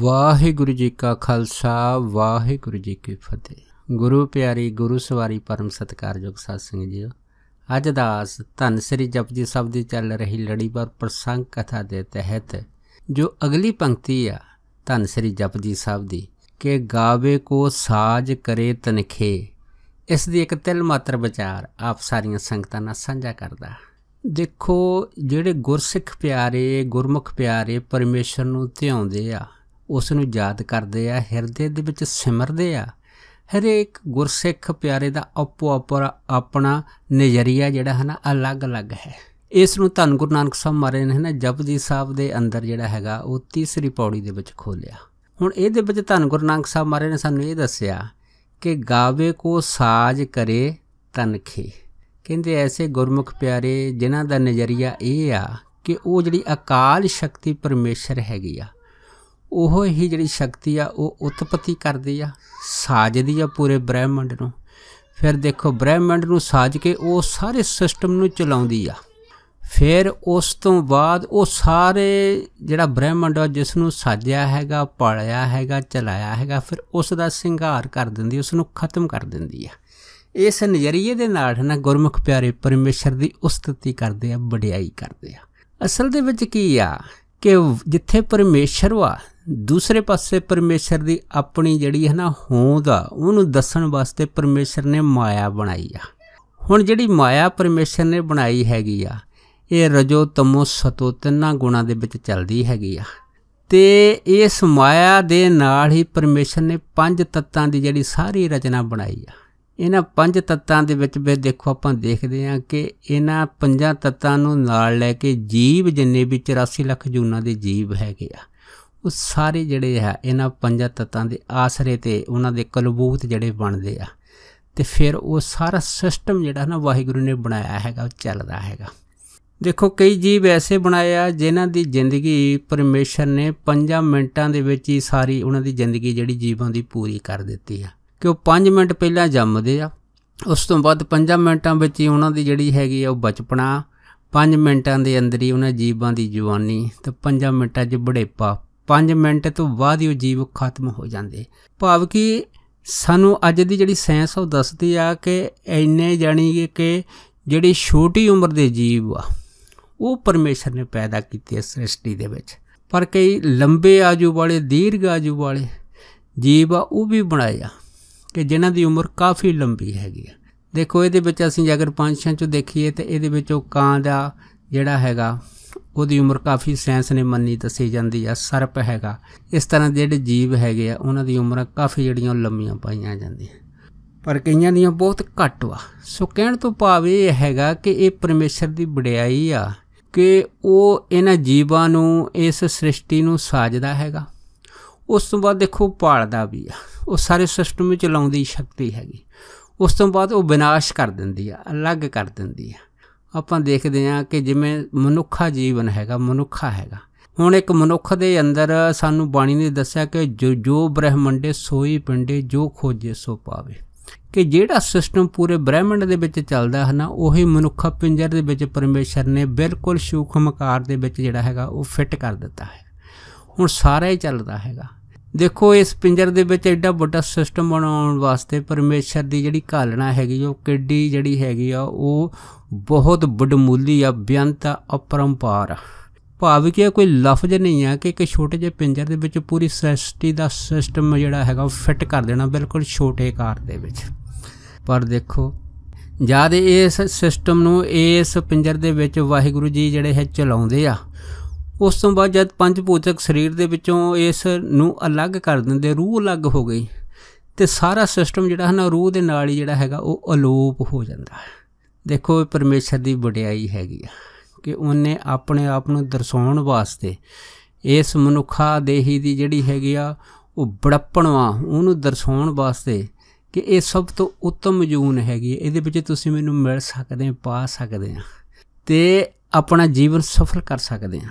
ਵਾਹਿਗੁਰੂ ਜੀ ਕਾ ਖਾਲਸਾ ਵਾਹਿਗੁਰੂ ਜੀ ਕੀ ਫਤਿਹ ਗੁਰੂ ਪਿਆਰੀ ਗੁਰੂ ਸਵਾਰੀ ਪਰਮ ਸਤਕਾਰਯੋਗ ਸਾਧ ਸੰਗਤ ਜੀ ਅੱਜ ਦਾਸ ਧੰਨ ਸ੍ਰੀ ਜਪਜੀ ਸਾਹਿਬ ਦੀ ਚੱਲ ਰਹੀ ਲੜੀਵਾਰ ਪ੍ਰਸੰਗ ਕਥਾ ਦੇ ਤਹਿਤ ਜੋ ਅਗਲੀ ਪੰਕਤੀ ਆ ਧੰਨ ਸ੍ਰੀ ਜਪਜੀ ਸਾਹਿਬ ਦੀ ਕਿ ਗਾਵੇ ਕੋ ਸਾਜ ਕਰੇ ਤਨਖੇ ਇਸ ਦੀ ਇੱਕ ਤਿਲ ਮਾਤਰ ਵਿਚਾਰ ਆਪ ਸਾਰੀਆਂ ਸੰਗਤਾਂ ਨਾਲ ਸਾਂਝਾ ਕਰਦਾ ਦੇਖੋ ਜਿਹੜੇ ਗੁਰਸਿੱਖ ਪਿਆਰੇ ਗੁਰਮੁਖ ਪਿਆਰੇ ਪਰਮੇਸ਼ਰ ਨੂੰ ਧਿਆਉਂਦੇ ਆ ਉਸ ਨੂੰ ਯਾਦ ਕਰਦੇ ਆ ਹਿਰਦੇ ਦੇ ਵਿੱਚ ਸਿਮਰਦੇ ਆ ਹਰੇਕ ਗੁਰਸਿੱਖ ਪਿਆਰੇ ਦਾ ਆਪੋ ਆਪਣਾ ਨਜ਼ਰੀਆ ਜਿਹੜਾ ਹੈ ਨਾ ਅਲੱਗ-ਅਲੱਗ ਹੈ ਇਸ ਨੂੰ ਧੰਨ ਗੁਰੂ ਨਾਨਕ ਸਾਹਿਬ ਮਾਰੇ ਨੇ ਨਾ ਜਪਜੀ ਸਾਹਿਬ ਦੇ ਅੰਦਰ ਜਿਹੜਾ ਹੈਗਾ ਉਹ ਤੀਸਰੀ ਪੌੜੀ ਦੇ ਵਿੱਚ ਖੋਲਿਆ ਹੁਣ ਇਹਦੇ ਵਿੱਚ ਧੰਨ ਗੁਰੂ ਨਾਨਕ ਸਾਹਿਬ ਮਾਰੇ ਨੇ ਸਾਨੂੰ ਇਹ ਦੱਸਿਆ ਕਿ ਗਾਵੇ ਕੋ ਸਾਜ ਕਰੇ ਤਨਖੇ ਕਹਿੰਦੇ ਐਸੇ ਗੁਰਮੁਖ ਪਿਆਰੇ ਜਿਨ੍ਹਾਂ ਦਾ ਨਜ਼ਰੀਆ ਇਹ ਆ ਕਿ ਉਹ ਜਿਹੜੀ ਅਕਾਲ ਸ਼ਕਤੀ ਪਰਮੇਸ਼ਰ ਹੈਗੀ ਆ ਉਹ ਹੀ ਜਿਹੜੀ ਸ਼ਕਤੀ ਆ ਉਹ ਉਤਪਤੀ ਕਰਦੀ ਆ ਸਾਜਦੀ ਆ ਪੂਰੇ ਬ੍ਰਹਿਮੰਡ ਨੂੰ ਫਿਰ ਦੇਖੋ ਬ੍ਰਹਿਮੰਡ ਨੂੰ ਸਾਜ ਕੇ ਉਹ ਸਾਰੇ ਸਿਸਟਮ ਨੂੰ ਚਲਾਉਂਦੀ ਆ ਫਿਰ ਉਸ ਤੋਂ ਬਾਅਦ ਉਹ ਸਾਰੇ ਜਿਹੜਾ ਬ੍ਰਹਿਮੰਡ ਆ ਜਿਸ ਨੂੰ ਸਾਜਿਆ ਹੈਗਾ ਪਾਲਿਆ ਹੈਗਾ ਚਲਾਇਆ ਹੈਗਾ ਫਿਰ ਉਸ ਦਾ ਸ਼ਿੰਗਾਰ ਕਰ ਦਿੰਦੀ ਉਸ ਨੂੰ ਖਤਮ ਕਰ ਦਿੰਦੀ ਆ ਇਸ ਨਜ਼ਰੀਏ ਦੇ ਨਾਲ ਨਾ ਗੁਰਮੁਖ ਪਿਆਰੇ ਪਰਮੇਸ਼ਰ ਦੀ ਉਸਤਤੀ ਕਰਦੇ ਆ ਵਡਿਆਈ ਕਰਦੇ ਆ ਅਸਲ ਦੇ ਵਿੱਚ ਕੀ ਆ ਕਿ ਜਿੱਥੇ ਪਰਮੇਸ਼ਰ ਵਾ ਦੂਸਰੇ ਪਾਸੇ ਪਰਮੇਸ਼ਰ ਦੀ ਆਪਣੀ ਜਿਹੜੀ ਹੈ ਨਾ ਹੋਂਦ ਆ ਉਹਨੂੰ ਦੱਸਣ ਵਾਸਤੇ ਪਰਮੇਸ਼ਰ ਨੇ ਮਾਇਆ ਬਣਾਈ ਆ ਹੁਣ ਜਿਹੜੀ ਮਾਇਆ ਪਰਮੇਸ਼ਰ ਨੇ ਬਣਾਈ ਹੈਗੀ ਆ ਇਹ ਰਜੋ ਤਮੋ ਸਤੋ ਤਿੰਨਾਂ ਗੁਣਾਂ ਦੇ ਵਿੱਚ ਚੱਲਦੀ ਹੈਗੀ ਆ ਤੇ ਇਸ ਮਾਇਆ ਦੇ ਨਾਲ ਹੀ ਪਰਮੇਸ਼ਰ ਨੇ ਪੰਜ ਤੱਤਾਂ ਦੀ ਜਿਹੜੀ ਸਾਰੀ ਰਚਨਾ ਬਣਾਈ ਆ ਇਹਨਾਂ ਪੰਜ ਤੱਤਾਂ ਦੇ ਵਿੱਚ ਵੀ ਦੇਖੋ ਆਪਾਂ ਦੇਖਦੇ ਹਾਂ ਕਿ ਇਹਨਾਂ ਪੰਜਾਂ ਤੱਤਾਂ ਨੂੰ ਨਾਲ ਲੈ ਕੇ ਜੀਵ ਜਿੰਨੇ ਵੀ 84 ਲੱਖ ਜੂਨਾਂ ਦੇ ਜੀਵ ਹੈਗੇ ਆ ਉਹ ਸਾਰੇ ਜਿਹੜੇ ਆ ਇਹਨਾਂ ਪੰਜ ਤਤਾਂ ਦੇ ਆਸਰੇ ਤੇ ਉਹਨਾਂ ਦੇ ਕਲਬੂਤ ਜਿਹੜੇ ਬਣਦੇ ਆ ਤੇ ਫਿਰ ਉਹ ਸਾਰਾ ਸਿਸਟਮ ਜਿਹੜਾ ਨਾ ਵਾਹਿਗੁਰੂ ਨੇ ਬਣਾਇਆ ਹੈਗਾ ਉਹ ਚੱਲਦਾ ਹੈਗਾ ਦੇਖੋ ਕਈ ਜੀਵ ਐਸੇ ਬਣਾਏ ਆ ਜਿਨ੍ਹਾਂ ਦੀ ਜ਼ਿੰਦਗੀ ਪਰਮੇਸ਼ਰ ਨੇ 5 ਮਿੰਟਾਂ ਦੇ ਵਿੱਚ ਹੀ ਸਾਰੀ ਉਹਨਾਂ ਦੀ ਜ਼ਿੰਦਗੀ ਜਿਹੜੀ ਜੀਵਾਂ ਦੀ ਪੂਰੀ ਕਰ ਦਿੱਤੀ ਆ ਕਿ ਉਹ 5 ਮਿੰਟ ਪਹਿਲਾਂ ਜੰਮਦੇ ਆ ਉਸ ਤੋਂ ਬਾਅਦ 5 ਮਿੰਟਾਂ ਵਿੱਚ ਹੀ ਉਹਨਾਂ ਦੀ ਜਿਹੜੀ ਹੈਗੀ ਆ ਉਹ ਬਚਪਨਾ 5 ਮਿੰਟਾਂ ਦੇ ਅੰਦਰ ਹੀ ਉਹਨਾਂ ਜੀਵਾਂ ਦੀ ਜਵਾਨੀ ਤੇ 5 ਮਿੰਟਾਂ 'ਚ ਬੁਢੇਪਾ 5 ਮਿੰਟ ਤੋਂ ਬਾਅਦ ਹੀ ਉਹ ਜੀਵ ਖਤਮ ਹੋ ਜਾਂਦੇ ਭਾਵ ਕਿ ਸਾਨੂੰ ਅੱਜ ਦੀ ਜਿਹੜੀ ਸਾਇੰਸ ਉਹ ਦੱਸਦੀ ਆ ਕਿ ਐਨੇ ਜਾਣੀ ਕਿ ਜਿਹੜੀ ਛੋਟੀ ਉਮਰ ਦੇ ਜੀਵ ਆ ਉਹ ਪਰਮੇਸ਼ਰ ਨੇ ਪੈਦਾ ਕੀਤੇ ਇਸ ਸ੍ਰਿਸ਼ਟੀ ਦੇ ਵਿੱਚ ਪਰ ਕਈ ਲੰਬੇ ਆਜੂ ਵਾਲੇ ਦੀਰਘ ਆਜੂ ਵਾਲੇ ਜੀਵ ਆ ਉਹ ਵੀ ਬਣਾਇਆ ਕਿ ਜਿਨ੍ਹਾਂ ਦੀ ਉਮਰ ਕਾਫੀ ਲੰਬੀ ਹੈਗੀ ਆ ਦੇਖੋ ਇਹਦੇ ਵਿੱਚ ਅਸੀਂ ਜੇਕਰ ਪੰਛੀਆਂ ਚੋਂ ਦੇਖੀਏ ਤੇ ਇਹਦੇ ਵਿੱਚੋਂ ਕਾਂ ਦਾ ਜਿਹੜਾ ਹੈਗਾ ਉਹਦੀ ਉਮਰ ਕਾਫੀ ਸਾਇੰਸ ਨੇ ਮੰਨੀ ਦੱਸੀ ਜਾਂਦੀ ਆ ਸਰਪ ਹੈਗਾ ਇਸ ਤਰ੍ਹਾਂ ਦੇ ਜਿਹੜੇ ਜੀਵ ਹੈਗੇ ਆ ਉਹਨਾਂ ਦੀ ਉਮਰ ਕਾਫੀ ਜਿਹੜੀਆਂ ਲੰਮੀਆਂ ਪਾਈਆਂ ਜਾਂਦੀਆਂ ਪਰ ਕਈਆਂ ਦੀਆਂ ਬਹੁਤ ਘੱਟ ਵਾ ਸੋ ਕਹਿਣ ਤੋਂ ਭਾਵ ਇਹ ਹੈਗਾ ਕਿ ਇਹ ਪਰਮੇਸ਼ਰ ਦੀ ਵਡਿਆਈ ਆ ਕਿ ਉਹ ਇਹਨਾਂ ਜੀਵਾਂ ਨੂੰ ਇਸ ਸ੍ਰਿਸ਼ਟੀ ਨੂੰ ਸਾਜਦਾ ਹੈਗਾ ਉਸ ਤੋਂ ਬਾਅਦ ਦੇਖੋ ਪਾਲਦਾ ਵੀ ਆ ਉਹ ਸਾਰੇ ਸਿਸਟਮ ਵਿੱਚ ਲਾਉਂਦੀ ਸ਼ਕਤੀ ਹੈਗੀ ਉਸ ਤੋਂ ਬਾਅਦ ਉਹ ਵਿਨਾਸ਼ ਕਰ ਦਿੰਦੀ ਆ ਅਲੱਗ ਕਰ ਦਿੰਦੀ ਆ ਆਪਾਂ ਦੇਖਦੇ ਹਾਂ ਕਿ ਜਿਵੇਂ ਮਨੁੱਖਾ ਜੀਵਨ ਹੈਗਾ ਮਨੁੱਖਾ ਹੈਗਾ ਹੁਣ ਇੱਕ ਮਨੁੱਖ ਦੇ ਅੰਦਰ ਸਾਨੂੰ ਬਾਣੀ ਨੇ ਦੱਸਿਆ ਕਿ ਜੋ ਬ੍ਰਹਿਮੰਡੇ ਸੋਈ ਪਿੰਡੇ ਜੋ ਖੋਜੇ ਸੋ ਪਾਵੇ ਕਿ ਜਿਹੜਾ ਸਿਸਟਮ ਪੂਰੇ ਬ੍ਰਹਿਮੰਡ ਦੇ ਵਿੱਚ ਚੱਲਦਾ ਹੈ ਨਾ ਉਹੀ ਮਨੁੱਖਾ ਪਿੰਜਰ ਦੇ ਵਿੱਚ ਪਰਮੇਸ਼ਰ ਨੇ ਬਿਲਕੁਲ ਸ਼ੂਖਮਕਾਰ ਦੇ ਵਿੱਚ ਜਿਹੜਾ ਹੈਗਾ ਉਹ ਫਿੱਟ ਕਰ ਦਿੱਤਾ ਹੈ ਹੁਣ ਸਾਰਾ ਹੀ ਚੱਲਦਾ ਹੈਗਾ ਦੇਖੋ ਇਸ ਪਿੰਜਰ ਦੇ ਵਿੱਚ ਐਡਾ ਵੱਡਾ ਸਿਸਟਮ ਬਣਾਉਣ ਵਾਸਤੇ ਪਰਮੇਸ਼ਰ ਦੀ ਜਿਹੜੀ ਘਾਲਣਾ ਹੈਗੀ ਉਹ ਕਿੱਡੀ ਜਿਹੜੀ ਹੈਗੀ ਆ ਉਹ ਬਹੁਤ ਬਡਮੂਲੀ ਆ ਬਿਆੰਤ ਅਪਰੰਪਾਰ ਭਾਵ ਕਿ ਕੋਈ ਲਫ਼ਜ਼ ਨਹੀਂ ਆ ਕਿ ਇੱਕ ਛੋਟੇ ਜਿਹੇ ਪਿੰਜਰ ਦੇ ਵਿੱਚ ਪੂਰੀ ਸ੍ਰਿਸ਼ਟੀ ਦਾ ਸਿਸਟਮ ਜਿਹੜਾ ਹੈਗਾ ਉਹ ਫਿੱਟ ਕਰ ਦੇਣਾ ਬਿਲਕੁਲ ਛੋਟੇ ਕਾਰ ਦੇ ਵਿੱਚ ਪਰ ਦੇਖੋ ਜਦ ਇਸ ਸਿਸਟਮ ਨੂੰ ਇਸ ਪਿੰਜਰ ਦੇ ਵਿੱਚ ਵਾਹਿਗੁਰੂ ਜੀ ਜਿਹੜੇ ਹੈ ਚਲਾਉਂਦੇ ਆ ਉਸ ਤੋਂ ਬਾਅਦ ਜਦ ਪੰਜ ਭੂਤਕ ਸਰੀਰ ਦੇ ਵਿੱਚੋਂ ਇਸ ਨੂੰ ਅਲੱਗ ਕਰ ਦਿੰਦੇ ਰੂਹ ਅਲੱਗ ਹੋ ਗਈ ਤੇ ਸਾਰਾ ਸਿਸਟਮ ਜਿਹੜਾ ਹੈ ਨਾ ਰੂਹ ਦੇ ਨਾਲ ਹੀ ਜਿਹੜਾ ਹੈਗਾ ਉਹ ਅਲੋਪ ਹੋ ਜਾਂਦਾ ਹੈ ਦੇਖੋ ਪਰਮੇਸ਼ਰ ਦੀ ਵਡਿਆਈ ਹੈਗੀ ਆ ਕਿ ਉਹਨੇ ਆਪਣੇ ਆਪ ਨੂੰ ਦਰਸਾਉਣ ਵਾਸਤੇ ਇਸ ਮਨੁੱਖਾ ਦੇਹੀ ਦੀ ਜਿਹੜੀ ਹੈਗੀ ਆ ਉਹ ਬੜਪਣਵਾ ਉਹਨੂੰ ਦਰਸਾਉਣ ਵਾਸਤੇ ਕਿ ਇਹ ਸਭ ਤੋਂ ਉੱਤਮ ਜੂਨ ਹੈਗੀ ਇਹਦੇ ਵਿੱਚ ਤੁਸੀਂ ਮੈਨੂੰ ਮਿਲ ਸਕਦੇ ਪਾ ਸਕਦੇ ਆ ਤੇ ਆਪਣਾ ਜੀਵਨ ਸਫਲ ਕਰ ਸਕਦੇ ਆ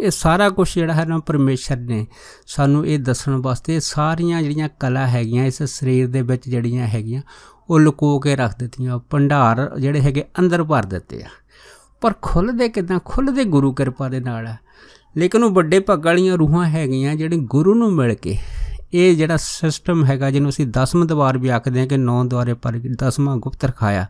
ਇਹ ਸਾਰਾ ਕੁਝ ਜਿਹੜਾ ਹੈ ਨਾ ਪਰਮੇਸ਼ਰ ਨੇ ਸਾਨੂੰ ਇਹ ਦੱਸਣ ਵਾਸਤੇ ਸਾਰੀਆਂ ਜਿਹੜੀਆਂ ਕਲਾ ਹੈਗੀਆਂ ਇਸ ਸਰੀਰ ਦੇ ਵਿੱਚ ਜਿਹੜੀਆਂ ਹੈਗੀਆਂ ਉਹ ਲੁਕੋ ਕੇ ਰੱਖ ਦਿੱਤੀਆਂ ਭੰਡਾਰ ਜਿਹੜੇ ਹੈਗੇ ਅੰਦਰ ਭਰ ਦਿੱਤੇ ਆ ਪਰ ਖੁੱਲਦੇ ਕਿਦਾਂ ਖੁੱਲਦੇ ਗੁਰੂ ਕਿਰਪਾ ਦੇ ਨਾਲ ਆ ਲੇਕਿਨ ਉਹ ਵੱਡੇ ਭੱਗ ਵਾਲੀਆਂ ਰੂਹਾਂ ਹੈਗੀਆਂ ਜਿਹੜੇ ਗੁਰੂ ਨੂੰ ਮਿਲ ਕੇ ਇਹ ਜਿਹੜਾ ਸਿਸਟਮ ਹੈਗਾ ਜਿਹਨੂੰ ਅਸੀਂ ਦਸਮ ਦਵਾਰ ਵੀ ਆਖਦੇ ਹਾਂ ਕਿ ਨੌ ਦਵਾਰੇ ਪਰ ਦਸਵਾਂ ਗੁਪਤ ਰਖਾਇਆ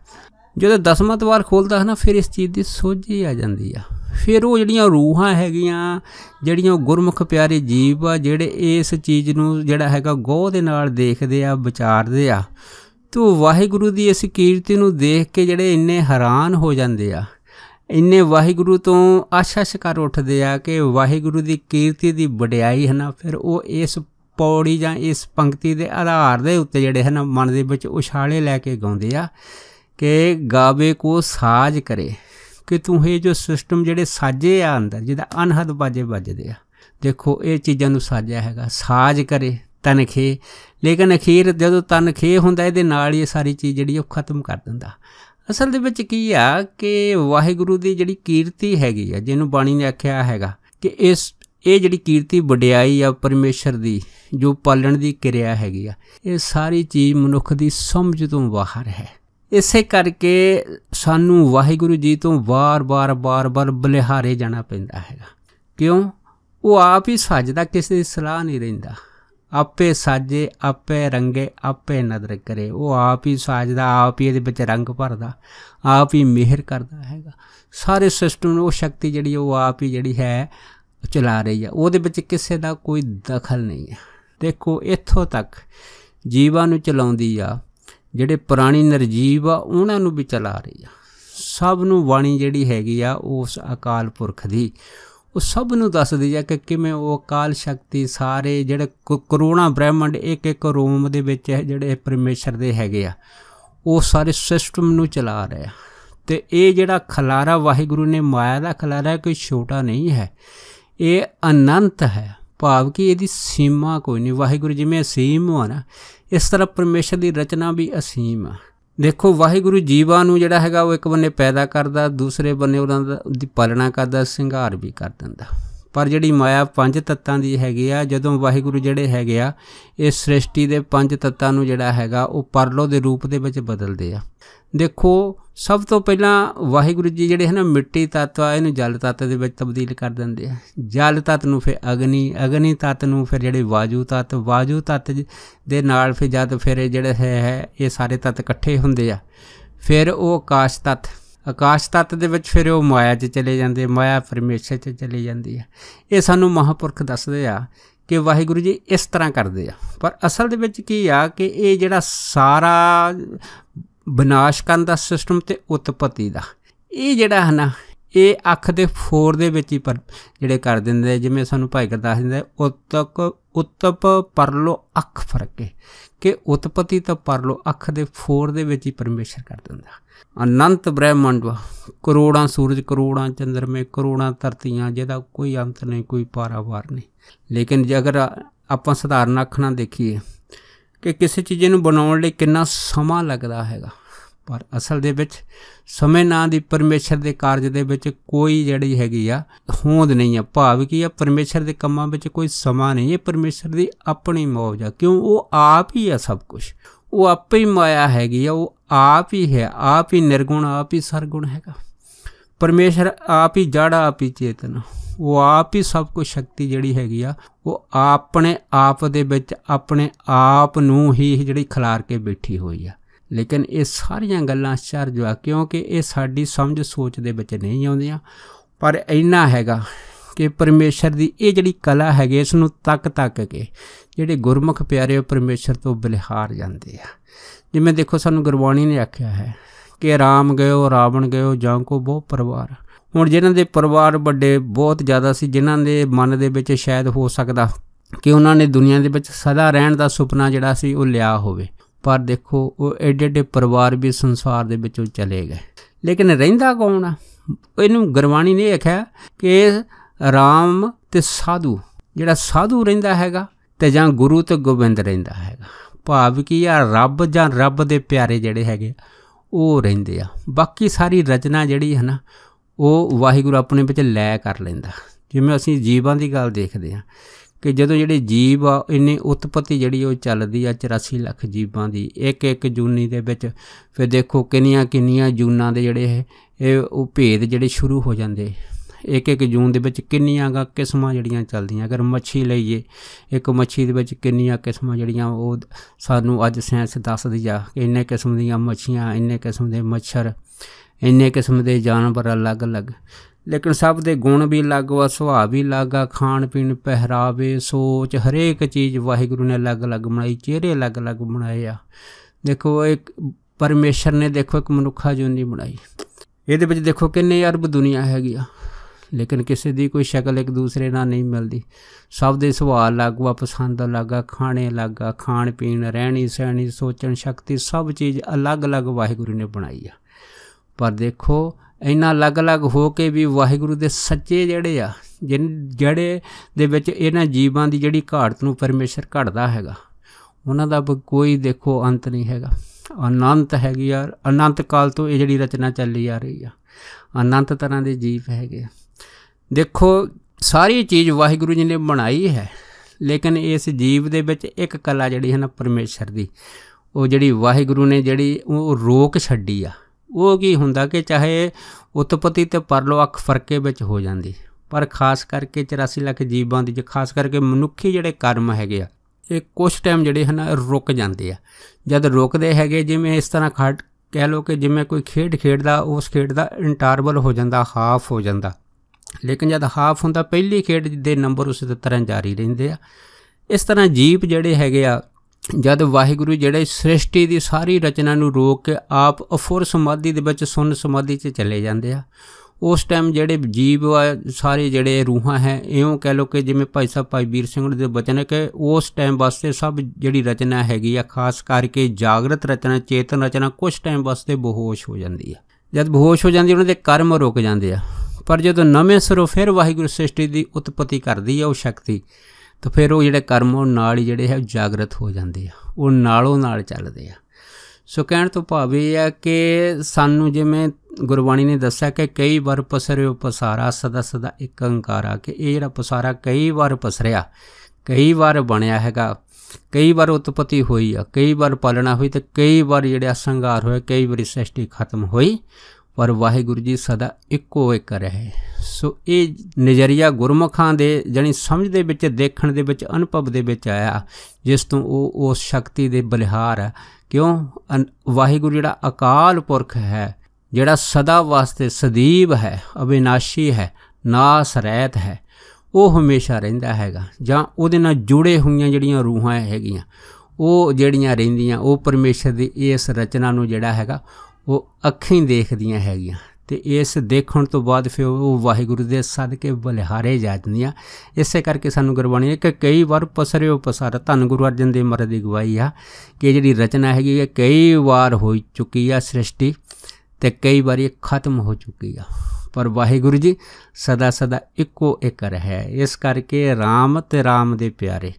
ਜਦੋਂ ਦਸਵਾਂ ਦਵਾਰ ਖੋਲਦਾ ਹੈ ਨਾ ਫਿਰ ਇਸ ਚੀਜ਼ ਦੀ ਸੋਝੀ ਆ ਜਾਂਦੀ ਆ ਫਿਰ ਉਹ ਜਿਹੜੀਆਂ ਰੂਹਾਂ ਹੈਗੀਆਂ ਜਿਹੜੀਆਂ ਗੁਰਮੁਖ ਪਿਆਰੇ ਜੀਵ ਆ ਜਿਹੜੇ ਇਸ ਚੀਜ਼ ਨੂੰ ਜਿਹੜਾ ਹੈਗਾ ਗੋਹ ਦੇ ਨਾਲ ਦੇਖਦੇ ਆ ਵਿਚਾਰਦੇ ਆ ਤੋ ਵਾਹਿਗੁਰੂ ਦੀ ਇਸ ਕੀਰਤੀ ਨੂੰ ਦੇਖ ਕੇ ਜਿਹੜੇ ਇੰਨੇ ਹੈਰਾਨ ਹੋ ਜਾਂਦੇ ਆ ਇੰਨੇ ਵਾਹਿਗੁਰੂ ਤੋਂ ਆਸ਼ਾ ਸ਼ਿਕਾਰ ਉੱਠਦੇ ਆ ਕਿ ਵਾਹਿਗੁਰੂ ਦੀ ਕੀਰਤੀ ਦੀ ਵਡਿਆਈ ਹੈ ਨਾ ਫਿਰ ਉਹ ਇਸ ਪੌੜੀ ਜਾਂ ਇਸ ਪੰਕਤੀ ਦੇ ਆਧਾਰ ਦੇ ਉੱਤੇ ਜਿਹੜੇ ਹਨ ਮਨ ਦੇ ਵਿੱਚ ਉਛਾਲੇ ਲੈ ਕੇ ਗਾਉਂਦੇ ਆ ਕਿ ਗਾਵੇ ਕੋ ਸਾਜ ਕਰੇ ਕਿ ਤੂੰ ਇਹ ਜੋ ਸਿਸਟਮ ਜਿਹੜੇ ਸਾਜੇ ਆ ਅੰਦਰ ਜਿਹਦਾ ਅਨਹਦ ਬਾਜੇ ਵੱਜਦੇ ਆ ਦੇਖੋ ਇਹ ਚੀਜ਼ਾਂ ਨੂੰ ਸਾਜਿਆ ਹੈਗਾ ਸਾਜ ਕਰੇ ਤਨਖੇ ਲੇਕਿਨ ਅਖੀਰ ਜਦੋਂ ਤਨਖੇ ਹੁੰਦਾ ਇਹਦੇ ਨਾਲ ਹੀ ਇਹ ਸਾਰੀ ਚੀਜ਼ ਜਿਹੜੀ ਉਹ ਖਤਮ ਕਰ ਦਿੰਦਾ ਅਸਲ ਦੇ ਵਿੱਚ ਕੀ ਆ ਕਿ ਵਾਹਿਗੁਰੂ ਦੀ ਜਿਹੜੀ ਕੀਰਤੀ ਹੈਗੀ ਆ ਜਿਹਨੂੰ ਬਾਣੀ ਨੇ ਆਖਿਆ ਹੈਗਾ ਕਿ ਇਸ ਇਹ ਜਿਹੜੀ ਕੀਰਤੀ ਵਡਿਆਈ ਆ ਪਰਮੇਸ਼ਰ ਦੀ ਜੋ ਪਾਲਣ ਦੀ ਕਿਰਿਆ ਹੈਗੀ ਆ ਇਹ ਸਾਰੀ ਚੀਜ਼ ਮਨੁੱਖ ਦੀ ਸਮਝ ਤੋਂ ਬਾਹਰ ਹੈ ਇਸੇ ਕਰਕੇ ਸਾਨੂੰ ਵਾਹਿਗੁਰੂ ਜੀ ਤੋਂ ਵਾਰ-ਵਾਰ ਵਾਰ-ਵਾਰ ਬਲਿਹਾਰੇ ਜਾਣਾ ਪੈਂਦਾ ਹੈਗਾ ਕਿਉਂ ਉਹ ਆਪ ਹੀ ਸਾਜਦਾ ਕਿਸੇ ਦੀ ਸਲਾਹ ਨਹੀਂ ਰਹਿੰਦਾ ਆਪੇ ਸਾਜੇ ਆਪੇ ਰੰਗੇ ਆਪੇ ਨਦਰ ਕਰੇ ਉਹ ਆਪ ਹੀ ਸਾਜਦਾ ਆਪ ਹੀ ਇਹਦੇ ਵਿੱਚ ਰੰਗ ਭਰਦਾ ਆਪ ਹੀ ਮਿਹਰ ਕਰਦਾ ਹੈਗਾ ਸਾਰੇ ਸਿਸਟਮ ਨੂੰ ਉਹ ਸ਼ਕਤੀ ਜਿਹੜੀ ਉਹ ਆਪ ਹੀ ਜਿਹੜੀ ਹੈ ਚਲਾ ਰਹੀ ਹੈ ਉਹਦੇ ਵਿੱਚ ਕਿਸੇ ਦਾ ਕੋਈ ਦਖਲ ਨਹੀਂ ਹੈ ਦੇਖੋ ਇੱਥੋਂ ਤੱਕ ਜੀਵਾਂ ਨੂੰ ਚਲਾਉਂਦੀ ਆ ਜਿਹੜੇ ਪੁਰਾਣੀ ਨਰਜੀਵ ਆ ਉਹਨਾਂ ਨੂੰ ਵੀ ਚਲਾ ਰਹੀ ਆ ਸਭ ਨੂੰ ਬਾਣੀ ਜਿਹੜੀ ਹੈਗੀ ਆ ਉਸ ਅਕਾਲ ਪੁਰਖ ਦੀ ਉਹ ਸਭ ਨੂੰ ਦੱਸਦੀ ਆ ਕਿ ਕਿਵੇਂ ਉਹ ਅਕਾਲ ਸ਼ਕਤੀ ਸਾਰੇ ਜਿਹੜੇ ਕਰੋਨਾ ਬ੍ਰਹਿਮੰਡ ਇੱਕ ਇੱਕ ਰੂਮ ਦੇ ਵਿੱਚ ਜਿਹੜੇ ਪਰਮੇਸ਼ਰ ਦੇ ਹੈਗੇ ਆ ਉਹ ਸਾਰੇ ਸਿਸਟਮ ਨੂੰ ਚਲਾ ਰਹੇ ਆ ਤੇ ਇਹ ਜਿਹੜਾ ਖਲਾਰਾ ਵਾਹਿਗੁਰੂ ਨੇ ਮਾਇਆ ਦਾ ਖਲਾਰਾ ਕੋਈ ਛੋਟਾ ਨਹੀਂ ਹੈ ਇਹ ਅਨੰਤ ਹੈ ਭਾਵ ਕਿ ਇਹਦੀ ਸੀਮਾ ਕੋਈ ਨਹੀਂ ਵਾਹਿਗੁਰੂ ਜਿਵੇਂ ਅਸੀਮ ਹੋ ਨਾ ਇਸ ਤਰ੍ਹਾਂ ਪਰਮੇਸ਼ਰ ਦੀ ਰਚਨਾ ਵੀ ਅਸੀਮ ਆ ਦੇਖੋ ਵਾਹਿਗੁਰੂ ਜੀਵਾਂ ਨੂੰ ਜਿਹੜਾ ਹੈਗਾ ਉਹ ਇੱਕ ਬੰਨੇ ਪੈਦਾ ਕਰਦਾ ਦੂਸਰੇ ਬੰਨੇ ਉਹਨਾਂ ਦੀ ਪਾਲਣਾ ਕਰਦਾ ਸੰਘਾਰ ਵੀ ਕਰ ਦਿੰਦਾ ਪਰ ਜਿਹੜੀ ਮਾਇਆ ਪੰਜ ਤੱਤਾਂ ਦੀ ਹੈਗੀ ਆ ਜਦੋਂ ਵਾਹਿਗੁਰੂ ਜਿਹੜੇ ਹੈਗੇ ਆ ਇਸ ਸ੍ਰਿਸ਼ਟੀ ਦੇ ਪੰਜ ਤੱਤਾਂ ਨੂੰ ਜਿਹੜਾ ਹੈਗਾ ਉਹ ਪਰਲੋ ਦੇ ਰੂਪ ਦੇ ਵਿੱਚ ਬਦਲਦੇ ਆ ਦੇਖੋ ਸਭ ਤੋਂ ਪਹਿਲਾਂ ਵਾਹਿਗੁਰੂ ਜੀ ਜਿਹੜੇ ਹਨ ਮਿੱਟੀ ਤੱਤ ਆ ਇਹਨੂੰ ਜਲ ਤੱਤ ਦੇ ਵਿੱਚ ਤਬਦੀਲ ਕਰ ਦਿੰਦੇ ਆ ਜਲ ਤੱਤ ਨੂੰ ਫਿਰ ਅਗਨੀ ਅਗਨੀ ਤੱਤ ਨੂੰ ਫਿਰ ਜਿਹੜੇ ਵਾਜੂ ਤੱਤ ਵਾਜੂ ਤੱਤ ਦੇ ਨਾਲ ਫਿਰ ਜਦ ਫਿਰ ਜਿਹੜੇ ਹੈ ਇਹ ਸਾਰੇ ਤੱਤ ਇਕੱਠੇ ਹੁੰਦੇ ਆ ਫਿਰ ਉਹ ਆਕਾਸ਼ ਤੱਤ ਆਕਾਸ਼ ਤੱਤ ਦੇ ਵਿੱਚ ਫਿਰ ਉਹ ਮਾਇਆ 'ਚ ਚਲੇ ਜਾਂਦੇ ਮਾਇਆ ਪਰਮੇਸ਼ਰ 'ਚ ਚਲੀ ਜਾਂਦੀ ਹੈ ਇਹ ਸਾਨੂੰ ਮਹਾਪੁਰਖ ਦੱਸਦੇ ਆ ਕਿ ਵਾਹਿਗੁਰੂ ਜੀ ਇਸ ਤਰ੍ਹਾਂ ਕਰਦੇ ਆ ਪਰ ਅਸਲ ਦੇ ਵਿੱਚ ਕੀ ਆ ਕਿ ਇਹ ਜਿਹੜਾ ਸਾਰਾ ਵਿਨਾਸ਼ ਕਰਨ ਦਾ ਸਿਸਟਮ ਤੇ ਉਤਪਤੀ ਦਾ ਇਹ ਜਿਹੜਾ ਹਨਾ ਇਹ ਅੱਖ ਦੇ ਫੋਰ ਦੇ ਵਿੱਚ ਹੀ ਜਿਹੜੇ ਕਰ ਦਿੰਦੇ ਜਿਵੇਂ ਸਾਨੂੰ ਭਾਈ ਕਰਦਾ ਦਿੰਦਾ ਉਤਕ ਉਤਪ ਪਰਲੋ ਅੱਖ ਫਰਕੇ ਕਿ ਉਤਪਤੀ ਤਾਂ ਪਰਲੋ ਅੱਖ ਦੇ ਫੋਰ ਦੇ ਵਿੱਚ ਹੀ ਪਰਮੇਸ਼ਰ ਕਰ ਦਿੰਦਾ ਅਨੰਤ ਬ੍ਰਹਿਮੰਡ ਕਰੋੜਾਂ ਸੂਰਜ ਕਰੋੜਾਂ ਚੰਦਰਮੇ ਕਰੋੜਾਂ ਧਰਤੀਆਂ ਜਿਹਦਾ ਕੋਈ ਅੰਤ ਨਹੀਂ ਕੋਈ ਪਾਰਾਵਾਰ ਨਹੀਂ ਲੇਕਿਨ ਜੇ ਅਗਰ ਆਪਾਂ ਸਧਾਰਨ ਅੱਖ ਨਾਲ ਦੇਖੀਏ ਕਿ ਕਿਸੇ ਚੀਜ਼ ਨੂੰ ਬਣਾਉਣ ਲਈ ਕਿੰਨਾ ਸਮਾਂ ਲੱਗਦਾ ਹੈਗਾ ਪਰ ਅਸਲ ਦੇ ਵਿੱਚ ਸਮੇਂ ਨਾਂ ਦੀ ਪਰਮੇਸ਼ਰ ਦੇ ਕਾਰਜ ਦੇ ਵਿੱਚ ਕੋਈ ਜਿਹੜੀ ਹੈਗੀ ਆ ਹੋਂਦ ਨਹੀਂ ਆ ਭਾਵ ਕੀ ਆ ਪਰਮੇਸ਼ਰ ਦੇ ਕੰਮਾਂ ਵਿੱਚ ਕੋਈ ਸਮਾਂ ਨਹੀਂ ਇਹ ਪਰਮੇਸ਼ਰ ਦੀ ਆਪਣੀ ਮੌਜ ਆ ਕਿਉਂ ਉਹ ਆਪ ਹੀ ਆ ਸਭ ਕੁਝ ਉਹ ਆਪੇ ਹੀ ਮਾਇਆ ਹੈਗੀ ਆ ਉਹ ਆਪ ਹੀ ਹੈ ਆਪ ਹੀ ਨਿਰਗੁਣ ਆਪ ਹੀ ਸਰਗੁਣ ਹੈਗਾ ਪਰਮੇਸ਼ਰ ਆਪ ਹੀ ਜੜ ਆਪ ਹੀ ਚੇਤਨ ਉਹ ਆਪ ਹੀ ਸਭ ਕੁਝ ਸ਼ਕਤੀ ਜਿਹੜੀ ਹੈਗੀ ਆ ਉਹ ਆਪਣੇ ਆਪ ਦੇ ਵਿੱਚ ਆਪਣੇ ਆਪ ਨੂੰ ਹੀ ਜਿਹੜੀ ਖਿਲਾਰ ਕੇ ਬੈਠੀ ਹੋਈ ਆ ਲੇਕਿਨ ਇਹ ਸਾਰੀਆਂ ਗੱਲਾਂ ਅਚਰਜ ਆ ਕਿਉਂਕਿ ਇਹ ਸਾਡੀ ਸਮਝ ਸੋਚ ਦੇ ਵਿੱਚ ਨਹੀਂ ਆਉਂਦੀਆਂ ਪਰ ਇੰਨਾ ਹੈਗਾ ਕਿ ਪਰਮੇਸ਼ਰ ਦੀ ਇਹ ਜਿਹੜੀ ਕਲਾ ਹੈਗੇ ਇਸ ਨੂੰ ਤੱਕ ਤੱਕ ਕੇ ਜਿਹੜੇ ਗੁਰਮੁਖ ਪਿਆਰੇ ਪਰਮੇਸ਼ਰ ਤੋਂ ਬਿਲਹਾਰ ਜਾਂਦੇ ਆ ਜਿਵੇਂ ਦੇਖੋ ਸਾਨੂੰ ਗੁਰਬਾਣੀ ਨੇ ਆਖਿਆ ਹੈ ਕਿ ਰਾਮ ਗਇਓ ਰਾਵਣ ਗਇਓ ਜਾਂ ਕੋ ਬਹੁ ਪਰਿਵਾਰ ਹੁਣ ਜਿਨ੍ਹਾਂ ਦੇ ਪਰਿਵਾਰ ਵੱਡੇ ਬਹੁਤ ਜ਼ਿਆਦਾ ਸੀ ਜਿਨ੍ਹਾਂ ਦੇ ਮਨ ਦੇ ਵਿੱਚ ਸ਼ਾਇਦ ਹੋ ਸਕਦਾ ਕਿ ਉਹਨਾਂ ਨੇ ਦੁਨੀਆ ਦੇ ਵਿੱਚ ਸਦਾ ਰਹਿਣ ਦਾ ਸੁਪਨਾ ਜਿਹੜਾ ਸੀ ਉਹ ਲਿਆ ਹੋਵੇ ਪਰ ਦੇਖੋ ਉਹ ਐਡੇ ਐਡੇ ਪਰਿਵਾਰ ਵੀ ਸੰਸਾਰ ਦੇ ਵਿੱਚੋਂ ਚਲੇ ਗਏ ਲੇਕਿਨ ਰਹਿੰਦਾ ਕੌਣ ਆ ਇਹਨੂੰ ਗੁਰਬਾਣੀ ਨੇ ਆਖਿਆ ਕਿ ਰਾਮ ਤੇ ਸਾਧੂ ਜਿਹੜਾ ਸਾਧੂ ਰਹਿੰਦਾ ਹੈਗਾ ਤੇ ਜਾਂ ਗੁਰੂ ਤੇ ਗੋਬਿੰਦ ਰਹਿੰਦਾ ਹੈਗਾ ਭਾਵ ਕੀ ਆ ਰੱਬ ਜਾਂ ਰੱਬ ਦੇ ਪਿਆਰੇ ਜਿਹੜੇ ਹੈਗੇ ਉਹ ਰਹਿੰਦੇ ਆ ਬਾਕੀ ਸਾਰੀ ਰਚਨਾ ਜਿਹੜੀ ਹੈ ਨਾ ਉਹ ਵਾਹਿਗੁਰੂ ਆਪਣੇ ਵਿੱਚ ਲੈ ਕਰ ਲੈਂਦਾ ਜਿਵੇਂ ਅਸੀਂ ਜੀਵਾਂ ਦੀ ਗੱਲ ਦੇਖਦੇ ਆ ਕਿ ਜਦੋਂ ਜਿਹੜੇ ਜੀਵ ਆ ਇਹਨੇ ਉਤਪਤੀ ਜਿਹੜੀ ਉਹ ਚੱਲਦੀ ਆ 84 ਲੱਖ ਜੀਵਾਂ ਦੀ ਇੱਕ ਇੱਕ ਜੂਨੀ ਦੇ ਵਿੱਚ ਫਿਰ ਦੇਖੋ ਕਿੰਨੀਆਂ ਕਿੰਨੀਆਂ ਜੂਨਾਂ ਦੇ ਜਿਹੜੇ ਇਹ ਉਹ ਭੇਦ ਜਿਹੜੇ ਸ਼ੁਰੂ ਹੋ ਜਾਂਦੇ ਇੱਕ ਇੱਕ ਜੂਨ ਦੇ ਵਿੱਚ ਕਿੰਨੀਆਂ ਗਾ ਕਿਸਮਾਂ ਜਿਹੜੀਆਂ ਚੱਲਦੀਆਂ ਅਗਰ ਮੱਛੀ ਲਈਏ ਇੱਕ ਮੱਛੀ ਦੇ ਵਿੱਚ ਕਿੰਨੀਆਂ ਕਿਸਮਾਂ ਜਿਹੜੀਆਂ ਉਹ ਸਾਨੂੰ ਅੱਜ ਸਾਇੰਸ ਦੱਸਦੀ ਆ ਕਿ ਇੰਨੇ ਕਿਸਮ ਦੀਆਂ ਮੱਛੀਆਂ ਇੰਨੇ ਕਿਸਮ ਦੇ ਮੱਛਰ ਇੰਨੇ ਕਿਸਮ ਦੇ ਜਾਨਵਰ ਅਲੱਗ-ਅਲੱਗ ਲੇਕਿਨ ਸਭ ਦੇ ਗੁਣ ਵੀ ਅਲੱਗ ਵਾ ਸੁਭਾਅ ਵੀ ਅਲੱਗ ਆ ਖਾਣ ਪੀਣ ਪਹਿਰਾਵੇ ਸੋਚ ਹਰੇਕ ਚੀਜ਼ ਵਾਹਿਗੁਰੂ ਨੇ ਅਲੱਗ-ਅਲੱਗ ਬਣਾਈ ਚਿਹਰੇ ਅਲੱਗ-ਅਲੱਗ ਬਣਾਏ ਆ ਦੇਖੋ ਇੱਕ ਪਰਮੇਸ਼ਰ ਨੇ ਦੇਖੋ ਇੱਕ ਮਨੁੱਖਾ ਜੁਨੀ ਬਣਾਈ ਇਹਦੇ ਵਿੱਚ ਦੇਖੋ ਕਿੰਨੇ ਅਰਬ ਦੁਨੀਆ ਹੈਗੀ ਆ ਲੇਕਿਨ ਕਿਸੇ ਦੀ ਕੋਈ ਸ਼ਕਲ ਇੱਕ ਦੂਸਰੇ ਨਾਲ ਨਹੀਂ ਮਿਲਦੀ ਸਭ ਦੇ ਸੁਭਾਅ ਅਲੱਗ ਵਾ ਪਸੰਦ ਅਲੱਗ ਆ ਖਾਣੇ ਅਲੱਗ ਆ ਖਾਣ ਪੀਣ ਰਹਿਣੀ ਸਹਿਣੀ ਸੋਚਣ ਸ਼ਕਤੀ ਸਭ ਚੀਜ਼ ਅਲੱਗ-ਅਲੱਗ ਵਾਹਿਗੁਰੂ ਨੇ ਬਣਾਈ ਆ ਪਰ ਦੇਖੋ ਇੰਨਾ ਅਲੱਗ-ਅਲੱਗ ਹੋ ਕੇ ਵੀ ਵਾਹਿਗੁਰੂ ਦੇ ਸੱਚੇ ਜਿਹੜੇ ਆ ਜਿਹੜੇ ਦੇ ਵਿੱਚ ਇਹਨਾਂ ਜੀਵਾਂ ਦੀ ਜਿਹੜੀ ਘਾੜਤ ਨੂੰ ਪਰਮੇਸ਼ਰ ਘੜਦਾ ਹੈਗਾ ਉਹਨਾਂ ਦਾ ਕੋਈ ਦੇਖੋ ਅੰਤ ਨਹੀਂ ਹੈਗਾ ਅਨੰਤ ਹੈਗੀ ਯਾਰ ਅਨੰਤ ਕਾਲ ਤੋਂ ਇਹ ਜਿਹੜੀ ਰਚਨਾ ਚੱਲੀ ਆ ਰਹੀ ਆ ਅਨੰਤ ਤਰ੍ਹਾਂ ਦੇ ਜੀਵ ਹੈਗੇ ਦੇਖੋ ਸਾਰੀ ਚੀਜ਼ ਵਾਹਿਗੁਰੂ ਜੀ ਨੇ ਬਣਾਈ ਹੈ ਲੇਕਿਨ ਇਸ ਜੀਵ ਦੇ ਵਿੱਚ ਇੱਕ ਕਲਾ ਜਿਹੜੀ ਹੈ ਨਾ ਪਰਮੇਸ਼ਰ ਦੀ ਉਹ ਜਿਹੜੀ ਵਾਹਿਗੁਰੂ ਨੇ ਜਿਹੜੀ ਉਹ ਰੋਕ ਛੱਡੀ ਆ ਉਹ ਕੀ ਹੁੰਦਾ ਕਿ ਚਾਹੇ ਉਤਪਤੀ ਤੇ ਪਰਲੋਕ ਫਰਕੇ ਵਿੱਚ ਹੋ ਜਾਂਦੀ ਪਰ ਖਾਸ ਕਰਕੇ 84 ਲੱਖ ਜੀਵਾਂ ਦੀ ਜੇ ਖਾਸ ਕਰਕੇ ਮਨੁੱਖੀ ਜਿਹੜੇ ਕਰਮ ਹੈਗੇ ਆ ਇਹ ਕੁਝ ਟਾਈਮ ਜਿਹੜੇ ਹਨ ਰੁਕ ਜਾਂਦੇ ਆ ਜਦ ਰੁਕਦੇ ਹੈਗੇ ਜਿਵੇਂ ਇਸ ਤਰ੍ਹਾਂ ਖੜ ਕਹਿ ਲੋ ਕਿ ਜਿਵੇਂ ਕੋਈ ਖੇਡ ਖੇਡਦਾ ਉਸ ਖੇਡ ਦਾ ਇੰਟਰਵਲ ਹੋ ਜਾਂਦਾ ਹਾਫ ਹੋ ਜਾਂਦਾ ਲੇਕਿਨ ਜਦ ਹਾਫ ਹੁੰਦਾ ਪਹਿਲੀ ਖੇਡ ਦੇ ਨੰਬਰ ਉਸੇ ਤਰ੍ਹਾਂ ਜਾਰੀ ਰਹਿੰਦੇ ਆ ਇਸ ਤਰ੍ਹਾਂ ਜੀਵ ਜਿਹੜੇ ਹੈਗੇ ਆ ਜਦ ਵਾਹਿਗੁਰੂ ਜਿਹੜੇ ਸ੍ਰਿਸ਼ਟੀ ਦੀ ਸਾਰੀ ਰਚਨਾ ਨੂੰ ਰੋਕ ਕੇ ਆਪ ਅਫੁਰ ਸਮਾਧੀ ਦੇ ਵਿੱਚ ਸੁੰਨ ਸਮਾਧੀ 'ਚ ਚਲੇ ਜਾਂਦੇ ਆ ਉਸ ਟਾਈਮ ਜਿਹੜੇ ਜੀਵ ਸਾਰੇ ਜਿਹੜੇ ਰੂਹਾਂ ਹੈ ਇਉਂ ਕਹਿ ਲੋ ਕਿ ਜਿਵੇਂ ਭਾਈ ਸਾਹਿਬ ਭਾਈ ਵੀਰ ਸਿੰਘ ਦੇ ਬਚਨ ਕਿ ਉਸ ਟਾਈਮ ਵਾਸਤੇ ਸਭ ਜਿਹੜੀ ਰਚਨਾ ਹੈਗੀ ਆ ਖਾਸ ਕਰਕੇ ਜਾਗਰਤ ਰਚਨਾ ਚੇਤਨ ਰਚਨਾ ਕੁਝ ਟਾਈਮ ਵਾਸਤੇ ਬਹੋਸ਼ ਹੋ ਜਾਂਦੀ ਆ ਜਦ ਬਹੋਸ਼ ਹੋ ਜਾਂਦੀ ਉਹਨਾਂ ਦੇ ਕਰਮ ਰੁਕ ਜਾਂਦੇ ਆ ਪਰ ਜਦੋਂ ਨਵੇਂ ਸਰੋਂ ਫਿਰ ਵਾਹਿਗੁਰੂ ਸ੍ਰਿਸ਼ਟੀ ਦੀ ਉਤਪਤੀ ਕਰਦੀ ਆ ਉਹ ਸ਼ਕਤੀ ਤਾਂ ਫਿਰ ਉਹ ਜਿਹੜੇ ਕਰਮ ਉਹ ਨਾਲ ਹੀ ਜਿਹੜੇ ਹੈ ਜਾਗਰਤ ਹੋ ਜਾਂਦੇ ਆ ਉਹ ਨਾਲੋਂ ਨਾਲ ਚੱਲਦੇ ਆ ਸੋ ਕਹਿਣ ਤੋਂ ਭਾਵ ਇਹ ਆ ਕਿ ਸਾਨੂੰ ਜਿਵੇਂ ਗੁਰਬਾਣੀ ਨੇ ਦੱਸਿਆ ਕਿ ਕਈ ਵਾਰ ਪਸਰਿਓ ਪਸਾਰਾ ਸਦਾ ਸਦਾ ਇੱਕ ਅੰਕਾਰਾ ਕਿ ਇਹ ਜਿਹੜਾ ਪਸਾਰਾ ਕਈ ਵਾਰ ਪਸਰਿਆ ਕਈ ਵਾਰ ਬਣਿਆ ਹੈਗਾ ਕਈ ਵਾਰ ਉਤਪਤੀ ਹੋਈ ਆ ਕਈ ਵਾਰ ਪਾਲਣਾ ਹੋਈ ਤੇ ਕਈ ਵਾਰ ਜਿਹੜਾ ਸੰਘਾਰ ਹੋਇਆ ਕਈ ਵਾਰ ਸ੍ਰਿਸ਼ਟੀ ਖਤਮ ਹੋਈ ਪਰ ਵਾਹਿਗੁਰੂ ਜੀ ਸਦਾ ਇੱਕੋ ਇੱਕ ਰਹੇ ਸੋ ਇਹ ਨਜ਼ਰੀਆ ਗੁਰਮਖਾਂ ਦੇ ਜਣੀ ਸਮਝ ਦੇ ਵਿੱਚ ਦੇਖਣ ਦੇ ਵਿੱਚ ਅਨੁਭਵ ਦੇ ਵਿੱਚ ਆਇਆ ਜਿਸ ਤੋਂ ਉਹ ਉਸ ਸ਼ਕਤੀ ਦੇ ਬਲਿਹਾਰ ਕਿਉਂ ਵਾਹਿਗੁਰੂ ਜਿਹੜਾ ਅਕਾਲ ਪੁਰਖ ਹੈ ਜਿਹੜਾ ਸਦਾ ਵਾਸਤੇ ਸਦੀਵ ਹੈ ਅਬਿਨਾਸ਼ੀ ਹੈ ਨਾਸ ਰਹਿਤ ਹੈ ਉਹ ਹਮੇਸ਼ਾ ਰਹਿੰਦਾ ਹੈਗਾ ਜਾਂ ਉਹਦੇ ਨਾਲ ਜੁੜੇ ਹੋਈਆਂ ਜਿਹੜੀਆਂ ਰੂਹਾਂ ਹੈਗੀਆਂ ਉਹ ਜਿਹੜੀਆਂ ਰਹਿੰਦੀਆਂ ਉਹ ਪਰਮੇਸ਼ਰ ਦੀ ਇਸ ਰਚਨਾ ਨੂੰ ਜਿਹੜਾ ਹੈਗਾ ਉਹ ਅੱਖੀਂ ਦੇਖਦੀਆਂ ਹੈਗੀਆਂ ਤੇ ਇਸ ਦੇਖਣ ਤੋਂ ਬਾਅਦ ਫਿਰ ਉਹ ਵਾਹਿਗੁਰੂ ਦੇ ਸਦਕੇ ਬਲਿਹਾਰੇ ਜਾਂਦੀਆਂ ਇਸੇ ਕਰਕੇ ਸਾਨੂੰ ਗੁਰਬਾਣੀ ਇੱਕ ਕਈ ਵਾਰ ਪਸਰਿਓ ਪਸਰ ਧੰਨ ਗੁਰੂ ਅਰਜਨ ਦੇਵ ਮਹਾਰਾਜ ਦੀ ਗਵਾਹੀ ਆ ਕਿ ਜਿਹੜੀ ਰਚਨਾ ਹੈਗੀ ਹੈ ਕਈ ਵਾਰ ਹੋ ਚੁੱਕੀ ਆ ਸ੍ਰਿਸ਼ਟੀ ਤੇ ਕਈ ਵਾਰ ਇਹ ਖਤਮ ਹੋ ਚੁੱਕੀ ਆ ਪਰ ਵਾਹਿਗੁਰੂ ਜੀ ਸਦਾ ਸਦਾ ਇੱਕੋ ਇੱਕ ਰਹੇ ਇਸ ਕਰਕੇ RAM ਤੇ RAM ਦੇ ਪਿਆਰੇ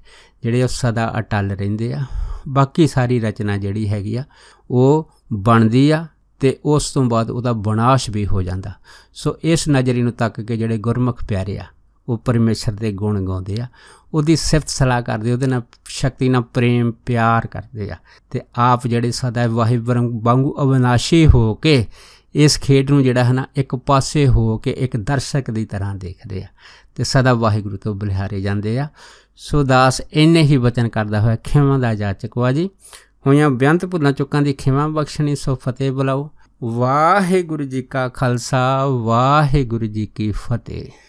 ਜਿਹੜੇ ਉਹ ਸਦਾ ਅਟਲ ਰਹਿੰਦੇ ਆ ਬਾਕੀ ਸਾਰੀ ਰਚਨਾ ਜਿਹੜੀ ਹੈਗੀ ਆ ਉਹ ਬਣਦੀ ਆ ਤੇ ਉਸ ਤੋਂ ਬਾਅਦ ਉਹਦਾ ਵਿਨਾਸ਼ ਵੀ ਹੋ ਜਾਂਦਾ ਸੋ ਇਸ ਨਜ਼ਰੀ ਨੂੰ ਤੱਕ ਕੇ ਜਿਹੜੇ ਗੁਰਮੁਖ ਪਿਆਰੇ ਆ ਉਹ ਪਰਮੇਸ਼ਰ ਦੇ ਗੁਣ ਗਾਉਂਦੇ ਆ ਉਹਦੀ ਸਿਫਤ ਸਲਾਹ ਕਰਦੇ ਉਹਦੇ ਨਾਲ ਸ਼ਕਤੀ ਨਾਲ ਪ੍ਰੇਮ ਪਿਆਰ ਕਰਦੇ ਆ ਤੇ ਆਪ ਜਿਹੜੇ ਸਦਾ ਵਾਹਿਗੁਰੂ ਵਾਂਗੂ ਅਵਨਾਸ਼ੀ ਹੋ ਕੇ ਇਸ ਖੇਡ ਨੂੰ ਜਿਹੜਾ ਹੈ ਨਾ ਇੱਕ ਪਾਸੇ ਹੋ ਕੇ ਇੱਕ ਦਰਸ਼ਕ ਦੀ ਤਰ੍ਹਾਂ ਦੇਖਦੇ ਆ ਤੇ ਸਦਾ ਵਾਹਿਗੁਰੂ ਤੋਂ ਬਲਿਹਾਰੇ ਜਾਂਦੇ ਆ ਸੋ ਦਾਸ ਇੰਨੇ ਹੀ ਬਚਨ ਕਰਦਾ ਹੋਇਆ ਖਿਮਾਂ ਦਾ ਜਾਚਕਵਾ ਜੀ ਹੋਇਆਂ ਬਿਆੰਤ ਭੁੱਲਾਂ ਚੁੱਕਾਂ ਦੀ ਖਿਮਾ ਬਖਸ਼ਣੀ ਸੋ ਫਤਿਹ ਬੁਲਾਓ ਵਾਹਿਗੁਰੂ ਜੀ ਕਾ ਖਾਲਸਾ ਵਾਹਿਗੁਰੂ ਜੀ ਕੀ ਫਤਿਹ